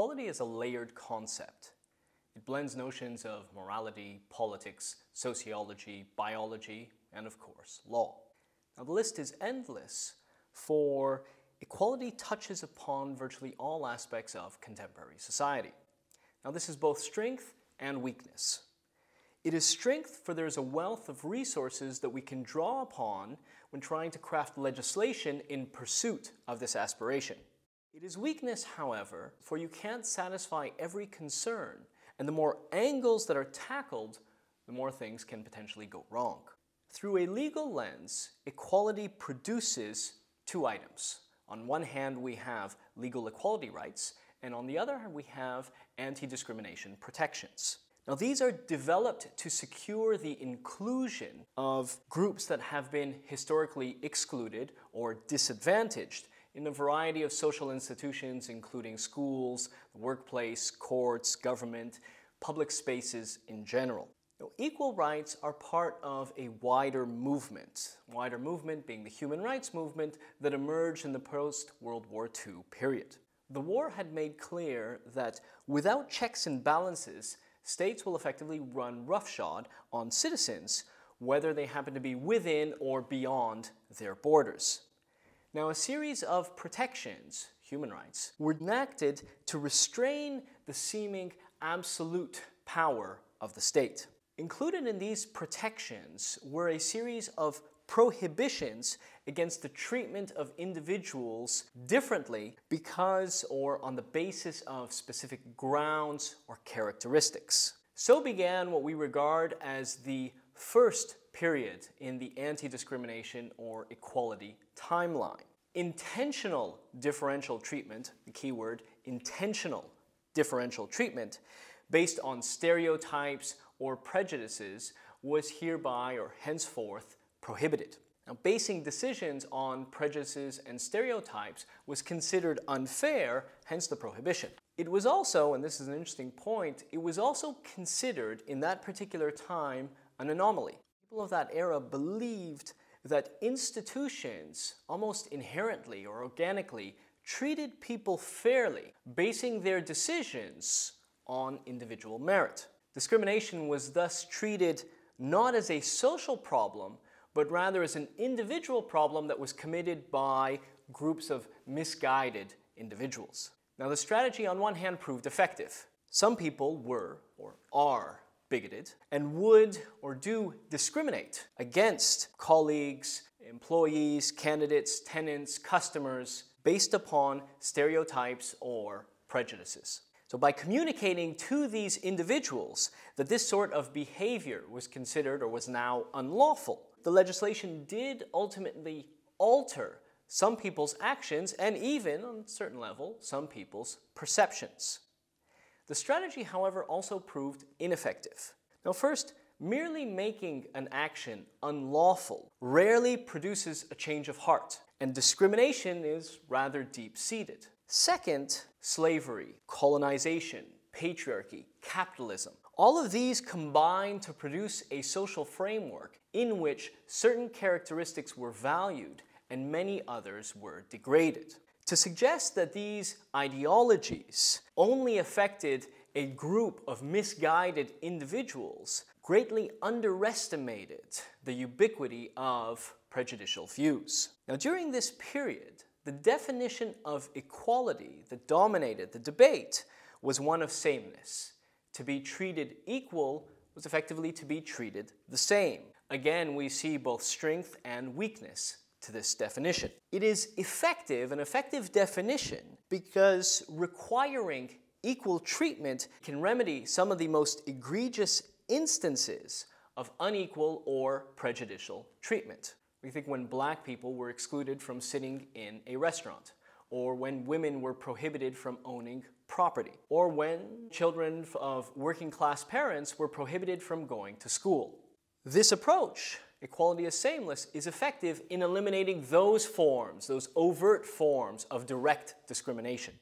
Equality is a layered concept. It blends notions of morality, politics, sociology, biology, and of course, law. Now the list is endless, for equality touches upon virtually all aspects of contemporary society. Now this is both strength and weakness. It is strength for there is a wealth of resources that we can draw upon when trying to craft legislation in pursuit of this aspiration. It is weakness, however, for you can't satisfy every concern, and the more angles that are tackled, the more things can potentially go wrong. Through a legal lens, equality produces two items. On one hand, we have legal equality rights, and on the other hand, we have anti-discrimination protections. Now, these are developed to secure the inclusion of groups that have been historically excluded or disadvantaged, in a variety of social institutions, including schools, the workplace, courts, government, public spaces in general. Now, equal rights are part of a wider movement, wider movement being the human rights movement that emerged in the post-World War II period. The war had made clear that without checks and balances, states will effectively run roughshod on citizens, whether they happen to be within or beyond their borders. Now, a series of protections, human rights, were enacted to restrain the seeming absolute power of the state. Included in these protections were a series of prohibitions against the treatment of individuals differently because or on the basis of specific grounds or characteristics. So began what we regard as the first period in the anti-discrimination or equality timeline. Intentional differential treatment, the key word intentional differential treatment, based on stereotypes or prejudices was hereby or henceforth prohibited. Now, basing decisions on prejudices and stereotypes was considered unfair, hence the prohibition. It was also, and this is an interesting point, it was also considered in that particular time an anomaly. People of that era believed that institutions, almost inherently or organically, treated people fairly, basing their decisions on individual merit. Discrimination was thus treated not as a social problem, but rather as an individual problem that was committed by groups of misguided individuals. Now, the strategy on one hand proved effective. Some people were, or are, bigoted and would or do discriminate against colleagues, employees, candidates, tenants, customers based upon stereotypes or prejudices. So by communicating to these individuals that this sort of behavior was considered or was now unlawful, the legislation did ultimately alter some people's actions and even, on a certain level, some people's perceptions. The strategy, however, also proved ineffective. Now, first, merely making an action unlawful rarely produces a change of heart, and discrimination is rather deep seated. Second, slavery, colonization, patriarchy, capitalism. All of these combine to produce a social framework in which certain characteristics were valued and many others were degraded. To suggest that these ideologies only affected a group of misguided individuals greatly underestimated the ubiquity of prejudicial views. Now, during this period, the definition of equality that dominated the debate was one of sameness. To be treated equal was effectively to be treated the same. Again, we see both strength and weakness to this definition. It is effective, an effective definition, because requiring equal treatment can remedy some of the most egregious instances of unequal or prejudicial treatment. We think when black people were excluded from sitting in a restaurant, or when women were prohibited from owning property, or when children of working class parents were prohibited from going to school. This approach equality as sameless is effective in eliminating those forms, those overt forms of direct discrimination.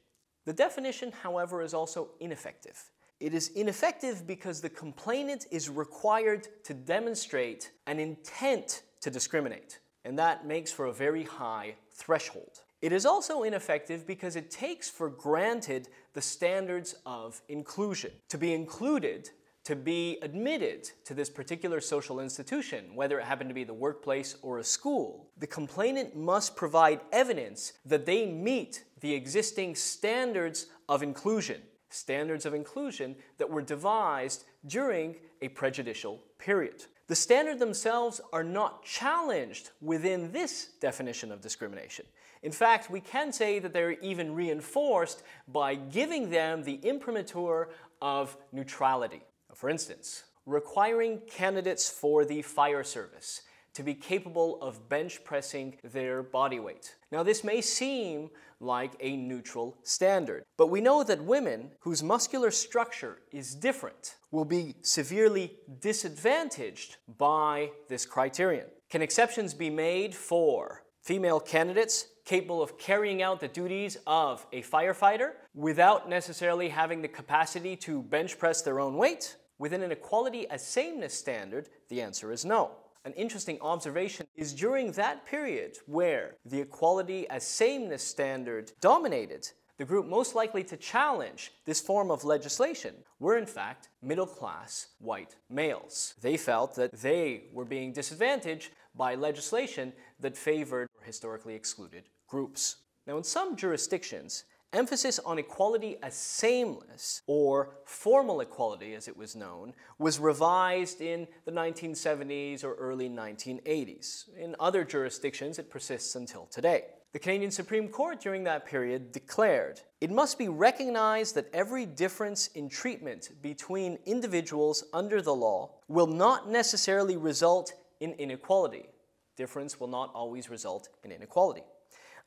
The definition, however, is also ineffective. It is ineffective because the complainant is required to demonstrate an intent to discriminate, and that makes for a very high threshold. It is also ineffective because it takes for granted the standards of inclusion. To be included, to be admitted to this particular social institution, whether it happened to be the workplace or a school, the complainant must provide evidence that they meet the existing standards of inclusion, standards of inclusion that were devised during a prejudicial period. The standards themselves are not challenged within this definition of discrimination. In fact, we can say that they're even reinforced by giving them the imprimatur of neutrality. For instance, requiring candidates for the fire service to be capable of bench pressing their body weight. Now, this may seem like a neutral standard, but we know that women whose muscular structure is different will be severely disadvantaged by this criterion. Can exceptions be made for female candidates capable of carrying out the duties of a firefighter without necessarily having the capacity to bench press their own weight? Within an equality as sameness standard, the answer is no. An interesting observation is during that period where the equality as sameness standard dominated, the group most likely to challenge this form of legislation were in fact middle class white males. They felt that they were being disadvantaged by legislation that favored historically excluded groups. Now in some jurisdictions, Emphasis on equality as "sameless" or formal equality as it was known, was revised in the 1970s or early 1980s. In other jurisdictions, it persists until today. The Canadian Supreme Court during that period declared it must be recognized that every difference in treatment between individuals under the law will not necessarily result in inequality. Difference will not always result in inequality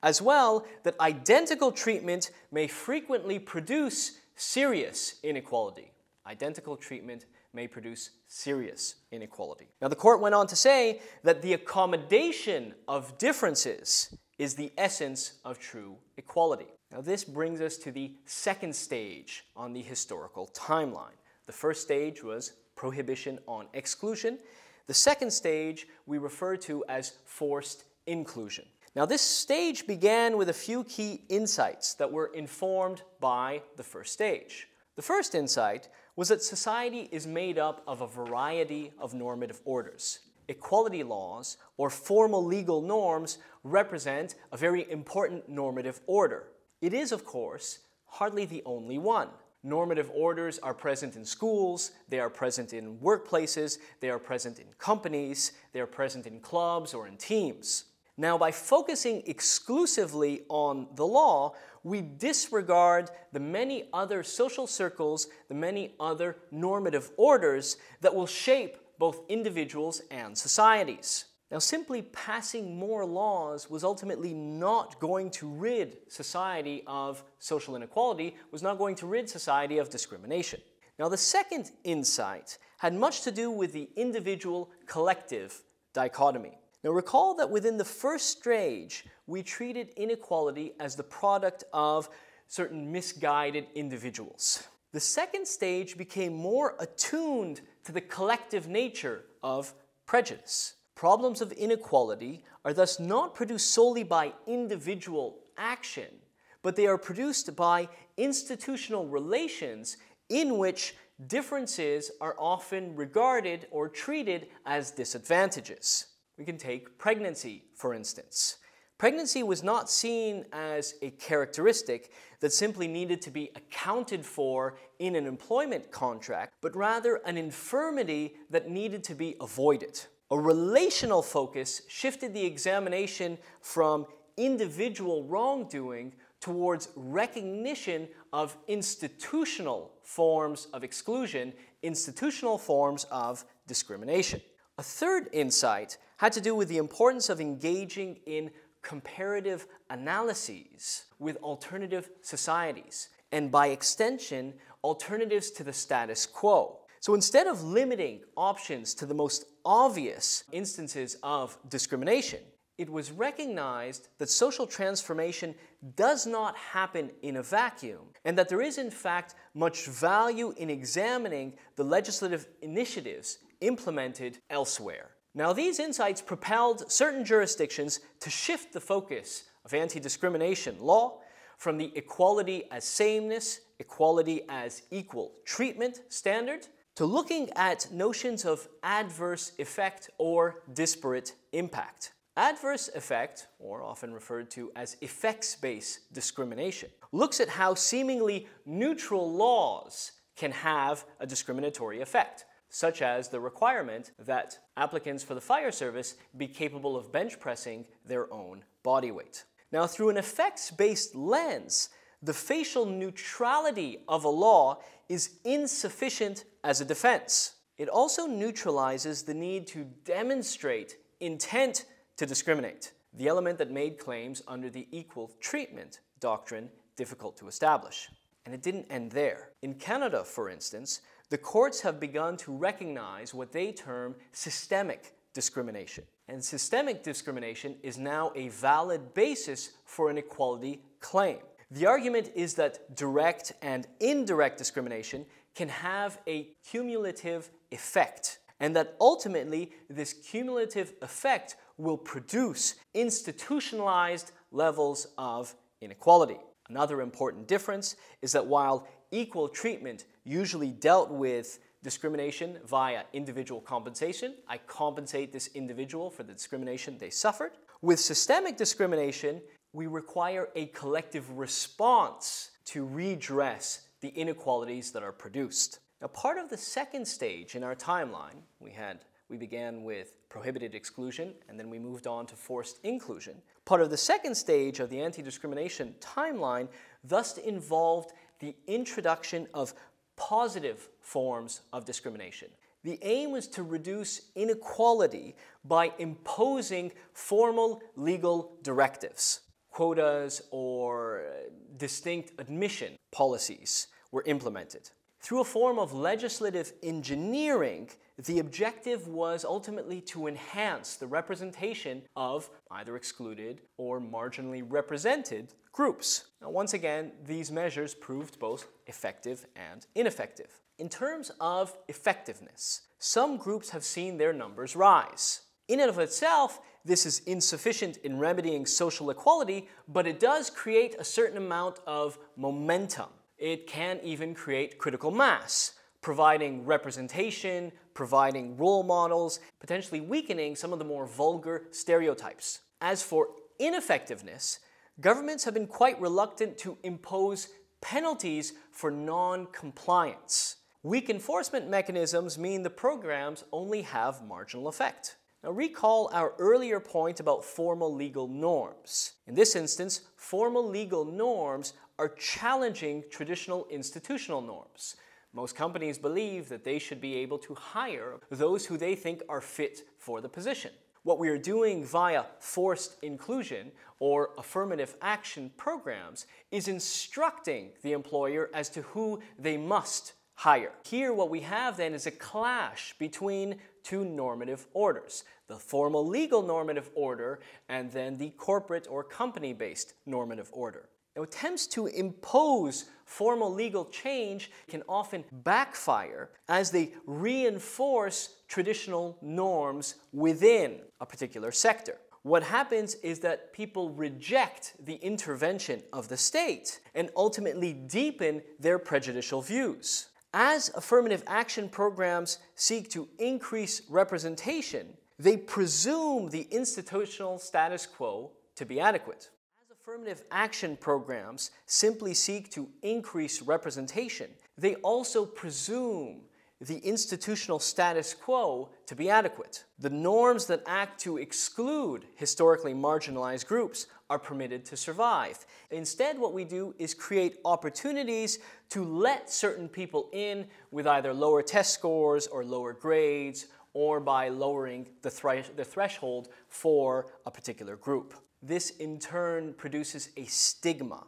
as well that identical treatment may frequently produce serious inequality. Identical treatment may produce serious inequality. Now, the court went on to say that the accommodation of differences is the essence of true equality. Now, this brings us to the second stage on the historical timeline. The first stage was prohibition on exclusion. The second stage we refer to as forced inclusion. Now, this stage began with a few key insights that were informed by the first stage. The first insight was that society is made up of a variety of normative orders. Equality laws, or formal legal norms, represent a very important normative order. It is, of course, hardly the only one. Normative orders are present in schools, they are present in workplaces, they are present in companies, they are present in clubs or in teams. Now, by focusing exclusively on the law, we disregard the many other social circles, the many other normative orders that will shape both individuals and societies. Now, simply passing more laws was ultimately not going to rid society of social inequality, was not going to rid society of discrimination. Now, the second insight had much to do with the individual collective dichotomy. Now recall that within the first stage, we treated inequality as the product of certain misguided individuals. The second stage became more attuned to the collective nature of prejudice. Problems of inequality are thus not produced solely by individual action, but they are produced by institutional relations in which differences are often regarded or treated as disadvantages. We can take pregnancy, for instance. Pregnancy was not seen as a characteristic that simply needed to be accounted for in an employment contract, but rather an infirmity that needed to be avoided. A relational focus shifted the examination from individual wrongdoing towards recognition of institutional forms of exclusion, institutional forms of discrimination. A third insight had to do with the importance of engaging in comparative analyses with alternative societies, and by extension, alternatives to the status quo. So instead of limiting options to the most obvious instances of discrimination, it was recognized that social transformation does not happen in a vacuum, and that there is, in fact, much value in examining the legislative initiatives implemented elsewhere. Now, these insights propelled certain jurisdictions to shift the focus of anti discrimination law from the equality as sameness, equality as equal treatment standard, to looking at notions of adverse effect or disparate impact. Adverse effect, or often referred to as effects based discrimination, looks at how seemingly neutral laws can have a discriminatory effect such as the requirement that applicants for the fire service be capable of bench pressing their own body weight. Now, through an effects based lens, the facial neutrality of a law is insufficient as a defense. It also neutralizes the need to demonstrate intent to discriminate, the element that made claims under the equal treatment doctrine difficult to establish. And it didn't end there. In Canada, for instance, the courts have begun to recognize what they term systemic discrimination. And systemic discrimination is now a valid basis for an equality claim. The argument is that direct and indirect discrimination can have a cumulative effect, and that ultimately this cumulative effect will produce institutionalized levels of inequality. Another important difference is that while equal treatment usually dealt with discrimination via individual compensation. I compensate this individual for the discrimination they suffered. With systemic discrimination, we require a collective response to redress the inequalities that are produced. Now, part of the second stage in our timeline, we had we began with prohibited exclusion and then we moved on to forced inclusion. Part of the second stage of the anti discrimination timeline thus involved the introduction of positive forms of discrimination. The aim was to reduce inequality by imposing formal legal directives. Quotas or uh, distinct admission policies were implemented. Through a form of legislative engineering, the objective was ultimately to enhance the representation of either excluded or marginally represented groups. Now, once again, these measures proved both effective and ineffective. In terms of effectiveness, some groups have seen their numbers rise. In and of itself, this is insufficient in remedying social equality, but it does create a certain amount of momentum. It can even create critical mass providing representation, providing role models, potentially weakening some of the more vulgar stereotypes. As for ineffectiveness, governments have been quite reluctant to impose penalties for non-compliance. Weak enforcement mechanisms mean the programs only have marginal effect. Now recall our earlier point about formal legal norms. In this instance, formal legal norms are challenging traditional institutional norms. Most companies believe that they should be able to hire those who they think are fit for the position. What we are doing via forced inclusion or affirmative action programs is instructing the employer as to who they must hire. Here, what we have then is a clash between two normative orders the formal legal normative order and then the corporate or company based normative order attempts to impose formal legal change can often backfire as they reinforce traditional norms within a particular sector. What happens is that people reject the intervention of the state and ultimately deepen their prejudicial views. As affirmative action programs seek to increase representation, they presume the institutional status quo to be adequate. Affirmative action programs simply seek to increase representation. They also presume the institutional status quo to be adequate. The norms that act to exclude historically marginalized groups are permitted to survive. Instead, what we do is create opportunities to let certain people in with either lower test scores or lower grades or by lowering the, thre the threshold for a particular group. This in turn produces a stigma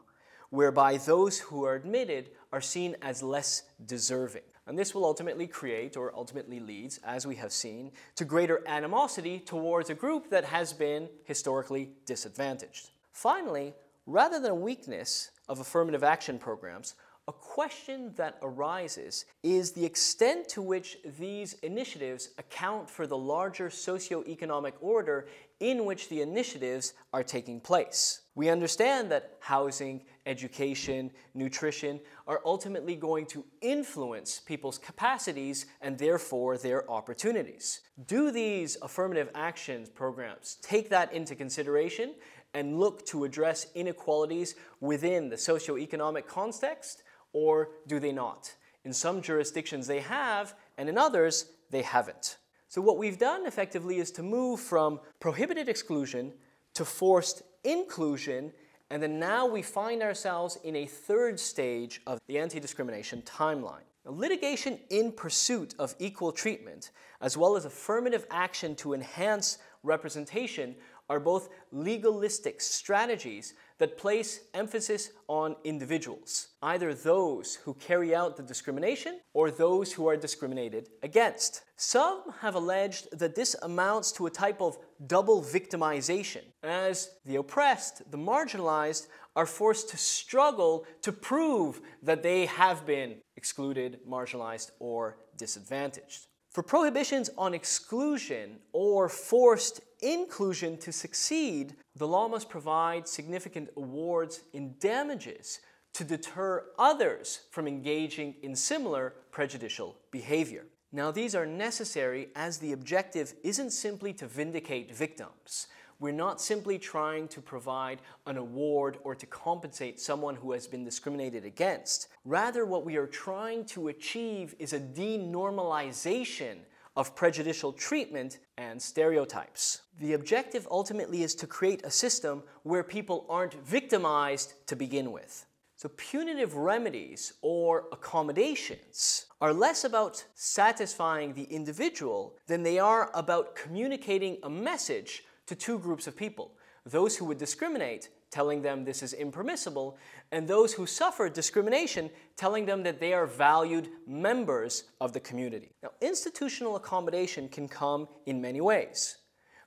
whereby those who are admitted are seen as less deserving. And this will ultimately create, or ultimately leads, as we have seen, to greater animosity towards a group that has been historically disadvantaged. Finally, rather than a weakness of affirmative action programs, a question that arises is the extent to which these initiatives account for the larger socioeconomic order in which the initiatives are taking place. We understand that housing, education, nutrition are ultimately going to influence people's capacities and therefore their opportunities. Do these affirmative actions programs take that into consideration and look to address inequalities within the socioeconomic context? or do they not? In some jurisdictions they have, and in others they haven't. So what we've done effectively is to move from prohibited exclusion to forced inclusion, and then now we find ourselves in a third stage of the anti-discrimination timeline. Now, litigation in pursuit of equal treatment, as well as affirmative action to enhance representation, are both legalistic strategies that place emphasis on individuals, either those who carry out the discrimination or those who are discriminated against. Some have alleged that this amounts to a type of double victimization, as the oppressed, the marginalized, are forced to struggle to prove that they have been excluded, marginalized, or disadvantaged. For prohibitions on exclusion or forced inclusion to succeed, the law must provide significant awards in damages to deter others from engaging in similar prejudicial behavior. Now, these are necessary as the objective isn't simply to vindicate victims. We're not simply trying to provide an award or to compensate someone who has been discriminated against. Rather, what we are trying to achieve is a denormalization of prejudicial treatment and stereotypes. The objective ultimately is to create a system where people aren't victimized to begin with. So punitive remedies or accommodations are less about satisfying the individual than they are about communicating a message to two groups of people, those who would discriminate telling them this is impermissible, and those who suffer discrimination telling them that they are valued members of the community. Now, institutional accommodation can come in many ways.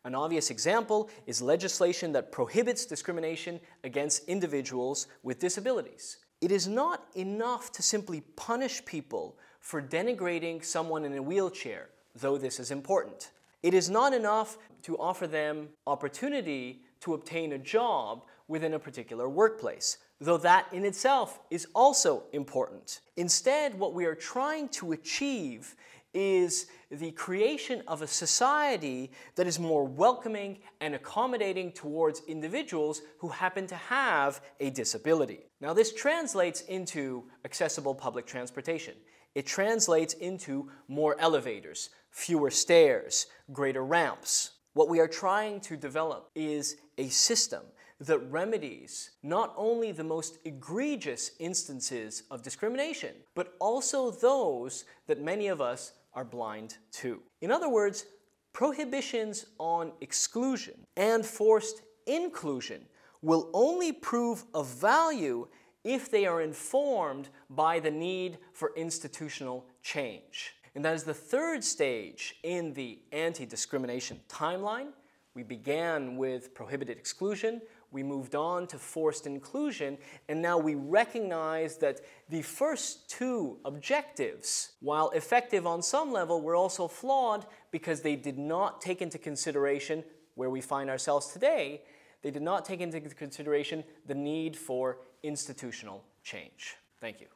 An obvious example is legislation that prohibits discrimination against individuals with disabilities. It is not enough to simply punish people for denigrating someone in a wheelchair, though this is important. It is not enough to offer them opportunity to obtain a job within a particular workplace, though that in itself is also important. Instead, what we are trying to achieve is the creation of a society that is more welcoming and accommodating towards individuals who happen to have a disability. Now, this translates into accessible public transportation. It translates into more elevators, fewer stairs, greater ramps. What we are trying to develop is a system that remedies not only the most egregious instances of discrimination, but also those that many of us are blind to. In other words, prohibitions on exclusion and forced inclusion will only prove of value if they are informed by the need for institutional change. And that is the third stage in the anti-discrimination timeline. We began with prohibited exclusion, we moved on to forced inclusion, and now we recognize that the first two objectives, while effective on some level, were also flawed because they did not take into consideration where we find ourselves today. They did not take into consideration the need for institutional change. Thank you.